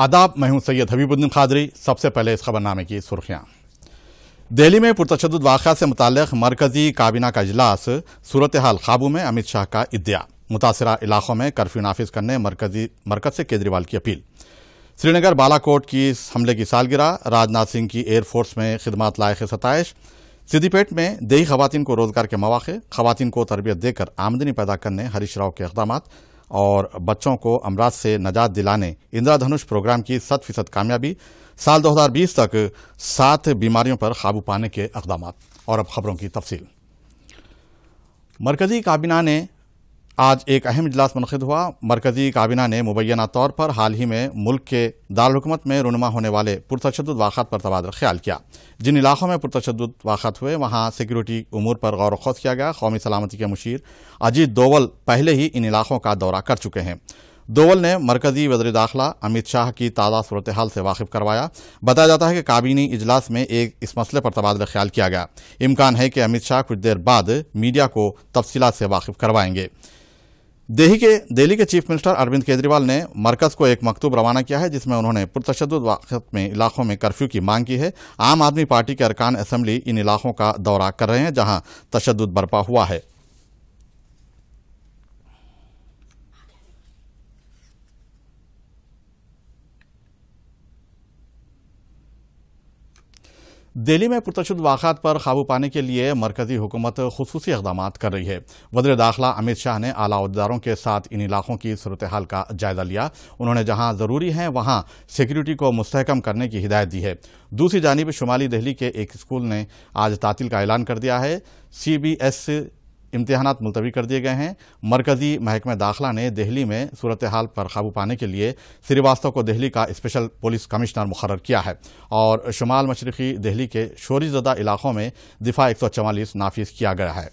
آداب میں ہوں سید حبیب الدین خادری سب سے پہلے اس خبر نامے کی سرخیاں دہلی میں پرتشدد واقعہ سے متعلق مرکزی کابینہ کا اجلاس صورتحال قابو میں امت شاہ کا ادیا متاثرہ علاقوں میں کرفیو نافذ کرنے مرکز سے کیجریوال کی اپیل سری نگر بالا کوٹ کی حملے کی سالگرہ راج ناتھ سنگھ کی ایئر فورس میں خدمات لائق ستائش سدھی پیٹ میں دیہی خواتین کو روزگار کے مواقع خواتین کو تربیت دے کر آمدنی پیدا کرنے ہریش راؤ کے اقدامات اور بچوں کو امراض سے نجات دلانے اندرا دھنش پروگرام کی ست فیصد کامیابی سال دو ہزار بیس تک سات بیماریوں پر قابو پانے کے اقدامات اور اب خبروں کی تفصیل مرکزی کابینہ نے آج ایک اہم اجلاس منعقد ہوا مرکزی کابینہ نے مبینہ طور پر حال ہی میں ملک کے دارالحکومت میں رنما ہونے والے پرتشدد واقعات پر تبادر خیال کیا جن علاقوں میں پرتشدد واقعات ہوئے وہاں سیکیورٹی امور پر غور و خوص کیا گیا قومی سلامتی کے مشیر اجیت دوول پہلے ہی ان علاقوں کا دورہ کر چکے ہیں دوول نے مرکزی وزیر داخلہ امت شاہ کی تازہ صورتحال سے واقف کروایا بتایا جاتا ہے کہ کابینی اجلاس میں ایک اس مسئلے پر تبادل خیال کیا گیا امکان ہے کہ امت شاہ کچھ دیر بعد میڈیا کو تفصیلات سے واقف کروائیں گے دہی کے دہلی کے چیف منسٹر اروند کیجریوال نے مرکز کو ایک مکتوب روانہ کیا ہے جس میں انہوں نے پرتشدد وقت میں علاقوں میں کرفیو کی مانگ کی ہے عام آدمی پارٹی کے ارکان اسمبلی ان علاقوں کا دورہ کر رہے ہیں جہاں تشدد برپا ہوا ہے دہلی میں پرتشد واقعات پر قابو پانے کے لیے مرکزی حکومت خصوصی اقدامات کر رہی ہے وزیر داخلہ امت شاہ نے اعلیٰ عہدیداروں کے ساتھ ان علاقوں کی صورتحال کا جائزہ لیا انہوں نے جہاں ضروری ہیں وہاں سیکیورٹی کو مستحکم کرنے کی ہدایت دی ہے دوسری جانب شمالی دہلی کے ایک اسکول نے آج تعطیل کا اعلان کر دیا ہے سی بی ایس امتحانات ملتوی کر دیے گئے ہیں مرکزی محکمہ داخلہ نے دہلی میں صورتحال پر قابو پانے کے لیے سریواستو کو دہلی کا اسپیشل پولیس کمشنر مقرر کیا ہے اور شمال مشرقی دہلی کے شوری زدہ علاقوں میں دفاع 144 نافذ کیا گیا ہے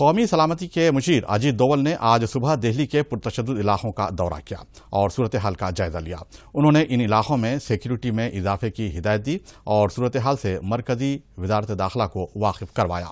قومی سلامتی کے مشیر اجیت دوول نے آج صبح دہلی کے پرتشدد علاقوں کا دورہ کیا اور صورتحال کا جائزہ لیا انہوں نے ان علاقوں میں سیکیورٹی میں اضافے کی ہدایت دی اور صورتحال سے مرکزی وزارت داخلہ کو واقف کروایا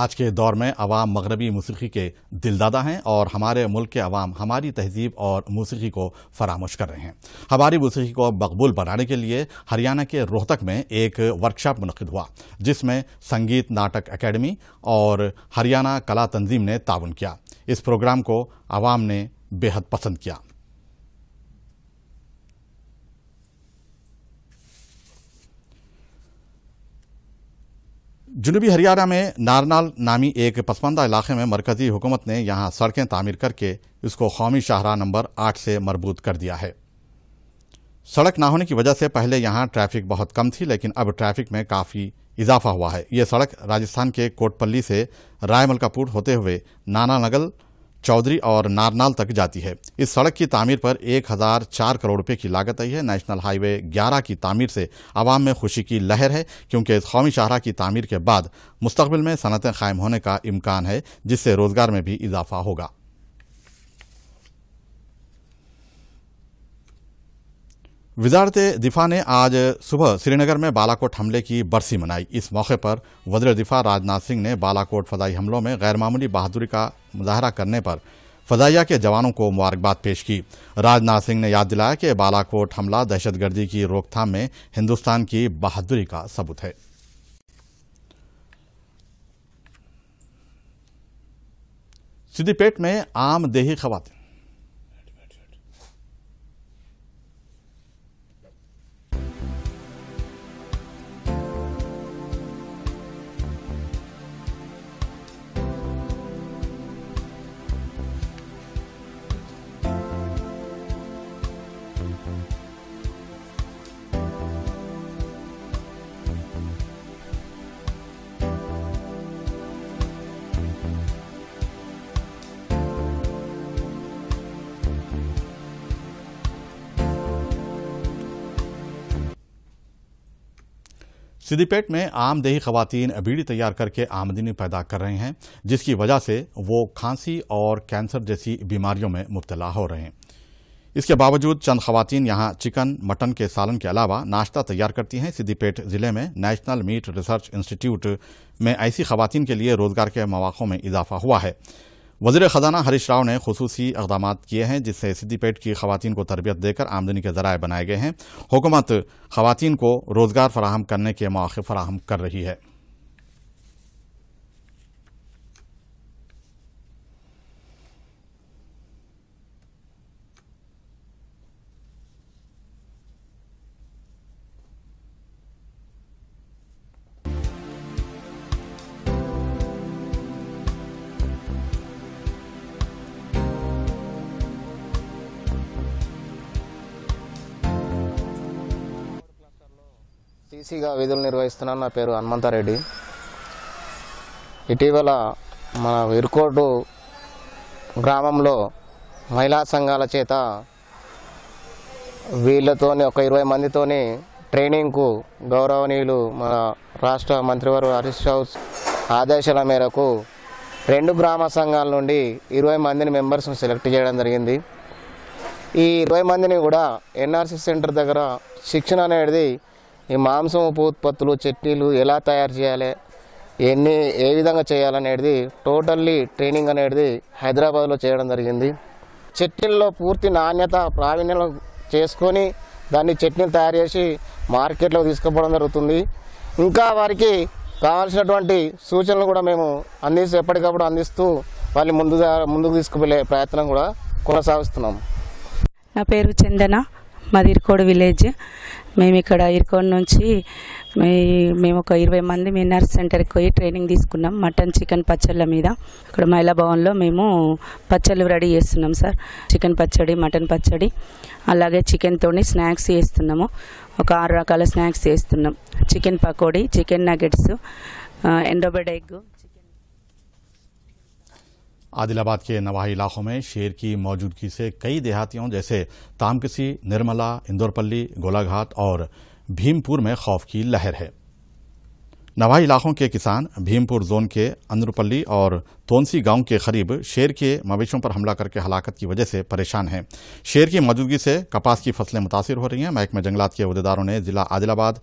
آج کے دور میں عوام مغربی موسیقی کے دل دادا ہیں اور ہمارے ملک کے عوام ہماری تہذیب اور موسیقی کو فراموش کر رہے ہیں ہماری موسیقی کو مقبول بنانے کے لیے ہریانہ کے روہتک میں ایک ورکشاپ منعقد ہوا جس میں سنگیت ناٹک اکیڈمی اور ہریانہ کلا تنظیم نے تعاون کیا اس پروگرام کو عوام نے بہت پسند کیا جنوبی ہریانہ میں نارنال نامی ایک پسماندہ علاقے میں مرکزی حکومت نے یہاں سڑکیں تعمیر کر کے اس کو قومی شاہراہ نمبر آٹھ سے مربوط کر دیا ہے سڑک نہ ہونے کی وجہ سے پہلے یہاں ٹریفک بہت کم تھی لیکن اب ٹریفک میں کافی اضافہ ہوا ہے یہ سڑک راجستھان کے کوٹ پلی سے رائے ملکاپور ہوتے ہوئے نانا نگل چودری اور نارنال تک جاتی ہے اس سڑک کی تعمیر پر ایک ہزار چار کروڑ روپے کی لاگت آئی ہے نیشنل ہائی وے گیارہ کی تعمیر سے عوام میں خوشی کی لہر ہے کیونکہ اس قومی شاہراہ کی تعمیر کے بعد مستقبل میں صنعتیں قائم ہونے کا امکان ہے جس سے روزگار میں بھی اضافہ ہوگا وزارت دفاع نے آج صبح سری نگر میں بالاکوٹ حملے کی برسی منائی اس موقع پر وزیر دفاع راج ناتھ سنگھ نے بالا کوٹ فضائی حملوں میں غیر معمولی بہادری کا مظاہرہ کرنے پر فضائیہ کے جوانوں کو مبارکباد پیش کی راجنا نے یاد دلایا کہ بالا کوٹ حملہ دہشت گردی کی روک تھام میں ہندوستان کی بہادری کا ثبوت ہے صدی پیٹ میں عام دیہی خواتین سیدھی پیٹ میں عام دیہی خواتین بیڑی تیار کر کے آمدنی پیدا کر رہے ہیں جس کی وجہ سے وہ کھانسی اور کینسر جیسی بیماریوں میں مبتلا ہو رہے ہیں اس کے باوجود چند خواتین یہاں چکن مٹن کے سالن کے علاوہ ناشتہ تیار کرتی ہیں پیٹ ضلع میں نیشنل میٹ ریسرچ انسٹیٹیوٹ میں ایسی خواتین کے لیے روزگار کے مواقع میں اضافہ ہوا ہے وزیر خزانہ ہریش راؤ نے خصوصی اقدامات کیے ہیں جس سے سدی پیٹ کی خواتین کو تربیت دے کر آمدنی کے ذرائع بنائے گئے ہیں حکومت خواتین کو روزگار فراہم کرنے کے مواقع فراہم کر رہی ہے డీసీగా విధులు నిర్వహిస్తున్నాను నా పేరు హనుమంతారెడ్డి ఇటీవల మన ఇరుకోటు గ్రామంలో మహిళా సంఘాల చేత వీళ్ళతోని ఒక ఇరవై మందితోని ట్రైనింగ్కు గౌరవనీయులు మన రాష్ట్ర మంత్రివారు హరీష్ రావు ఆదేశాల మేరకు రెండు గ్రామ సంఘాల నుండి ఇరవై మందిని మెంబర్స్ని సెలెక్ట్ చేయడం జరిగింది ఈ ఇరవై మందిని కూడా ఎన్ఆర్సీ సెంటర్ దగ్గర శిక్షణ అనేది ఈ మాంసం ఉప ఉత్పత్తులు చట్నీలు ఎలా తయారు చేయాలి ఎన్ని ఏ విధంగా చేయాలనేది టోటల్లీ ట్రైనింగ్ అనేది హైదరాబాద్లో చేయడం జరిగింది చట్నీల్లో పూర్తి నాణ్యత ప్రావీణ్యం చేసుకొని దాన్ని చట్నీలు తయారు చేసి మార్కెట్లో తీసుకుపోవడం జరుగుతుంది ఇంకా వారికి కావాల్సినటువంటి సూచనలు కూడా మేము అందిస్తూ ఎప్పటికప్పుడు అందిస్తూ వాళ్ళు ముందు ముందుకు తీసుకువెళ్ళే ప్రయత్నం కూడా కొనసాగిస్తున్నాం నా పేరు చందన మాది ఇరుకోడు విలేజ్ మేము ఇక్కడ ఇరుకోడు నుంచి మేము ఒక ఇరవై మంది మీ నర్స్ సెంటర్కి పోయి ట్రైనింగ్ తీసుకున్నాం మటన్ చికెన్ పచ్చళ్ళ మీద ఇక్కడ మహిళా భవన్లో మేము పచ్చళ్ళు రెడీ చేస్తున్నాం సార్ చికెన్ పచ్చడి మటన్ పచ్చడి అలాగే చికెన్తో స్నాక్స్ చేస్తున్నాము ఒక ఆరు రకాల స్నాక్స్ చేస్తున్నాం చికెన్ పకోడీ చికెన్ నగెట్స్ ఎండోబెడ్ ఎగ్ عادل آباد کے نواحی علاقوں میں شیر کی موجودگی سے کئی دیہاتیوں جیسے تامکسی نرملا پلی گولا گھات اور بھیم پور میں خوف کی لہر ہے نواحی علاقوں کے کسان بھیم پور زون کے اندرپلی اور تونسی گاؤں کے قریب شیر کے مویشوں پر حملہ کر کے ہلاکت کی وجہ سے پریشان ہیں شیر کی موجودگی سے کپاس کی فصلیں متاثر ہو رہی ہیں محکمہ جنگلات کے عہدیداروں نے ضلع آباد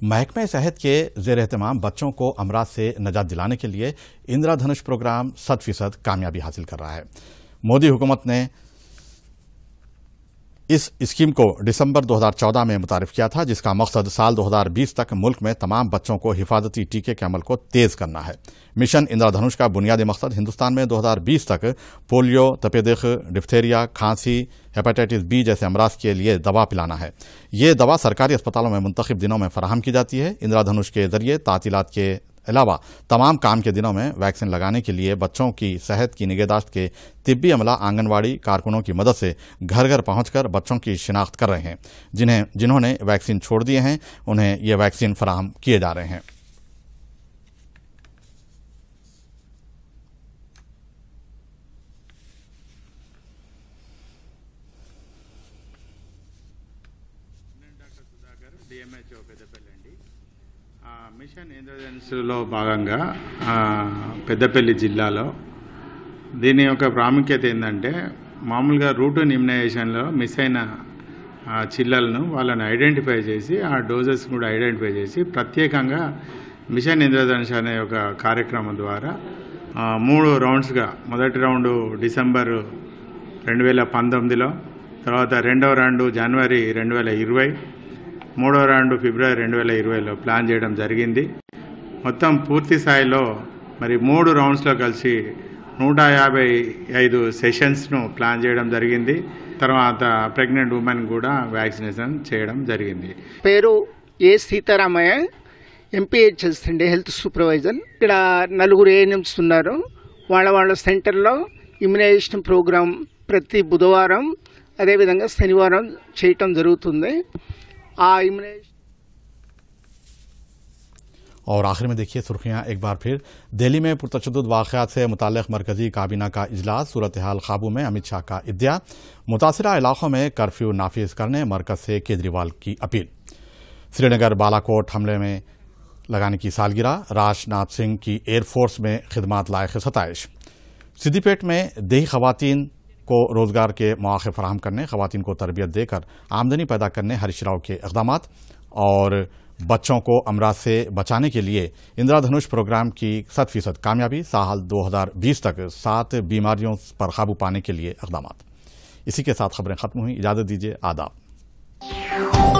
محکمہ صحت کے زیر اہتمام بچوں کو امراض سے نجات دلانے کے لیے اندرا دھنش پروگرام ست فیصد کامیابی حاصل کر رہا ہے مودی حکومت نے اس اسکیم کو دسمبر دو ہزار چودہ میں متعارف کیا تھا جس کا مقصد سال دو ہزار بیس تک ملک میں تمام بچوں کو حفاظتی ٹیکے کے عمل کو تیز کرنا ہے مشن اندرا دھنوش کا بنیادی مقصد ہندوستان میں دو ہزار بیس تک پولیو تپیدخ ڈفتھیریا کھانسی ہیپاٹائٹس بی جیسے امراض کے لیے دوا پلانا ہے یہ دوا سرکاری اسپتالوں میں منتخب دنوں میں فراہم کی جاتی ہے اندرا دھنوش کے ذریعے تعطیلات کے علاوہ تمام کام کے دنوں میں ویکسین لگانے کے لیے بچوں کی صحت کی نگہداشت کے طبی عملہ آنگن واڑی کارکنوں کی مدد سے گھر گھر پہنچ کر بچوں کی شناخت کر رہے ہیں جنہوں نے ویکسین چھوڑ دیے ہیں انہیں یہ ویکسین فراہم کیے جا رہے ہیں ఇంద్రధనుసులో భాగంగా పెద్దపల్లి జిల్లాలో దీని యొక్క ప్రాముఖ్యత ఏంటంటే మామూలుగా రూట్ నిమ్నైజేషన్లో మిస్ అయిన చిల్లలను వాళ్ళని ఐడెంటిఫై చేసి ఆ డోజెస్ కూడా ఐడెంటిఫై చేసి ప్రత్యేకంగా మిషన్ ఇంద్రధనుష్ అనే ఒక కార్యక్రమం ద్వారా మూడు రౌండ్స్గా మొదటి రౌండు డిసెంబర్ రెండు వేల పంతొమ్మిదిలో తర్వాత రెండవ రౌండు జనవరి రెండు వేల ఇరవై మూడో రౌండ్ ఫిబ్రవరి రెండు వేల ఇరవైలో ప్లాన్ చేయడం జరిగింది మొత్తం పూర్తి స్థాయిలో మరి మూడు రౌండ్స్లో కలిసి నూట యాభై ఐదు సెషన్స్ను ప్లాన్ చేయడం జరిగింది తర్వాత ప్రెగ్నెంట్ ఉమెన్ కూడా వ్యాక్సినేషన్ చేయడం జరిగింది పేరు ఏ సీతారామయ్య ఎంపీహెచ్ అండి హెల్త్ సూపర్వైజర్ ఇక్కడ నలుగురు ఏఎన్ఎంస్ ఉన్నారు వాళ్ళ వాళ్ళ సెంటర్లో ఇమ్యునైజేషన్ ప్రోగ్రాం ప్రతి బుధవారం అదేవిధంగా శనివారం చేయటం జరుగుతుంది اور دہلی میں پرتشدد واقعات سے متعلق مرکزی کابینہ کا اجلاس صورتحال قابو میں امت شاہ کا ادیا متاثرہ علاقوں میں کرفیو نافذ کرنے مرکز سے کیجریوال کی اپیل سری نگر بالاکوٹ حملے میں لگانے کی سالگرہ راج ناتھ سنگھ کی ایئر فورس میں خدمات لائق ستائش صدی پیٹ میں دیہی خواتین کو روزگار کے مواقع فراہم کرنے خواتین کو تربیت دے کر آمدنی پیدا کرنے ہریش راؤ کے اقدامات اور بچوں کو امراض سے بچانے کے لیے اندرا دھنوش پروگرام کی ست فیصد کامیابی سال دو ہزار بیس تک سات بیماریوں پر قابو پانے کے لیے اقدامات اسی کے ساتھ خبریں ختم ہوئیں اجازت آداب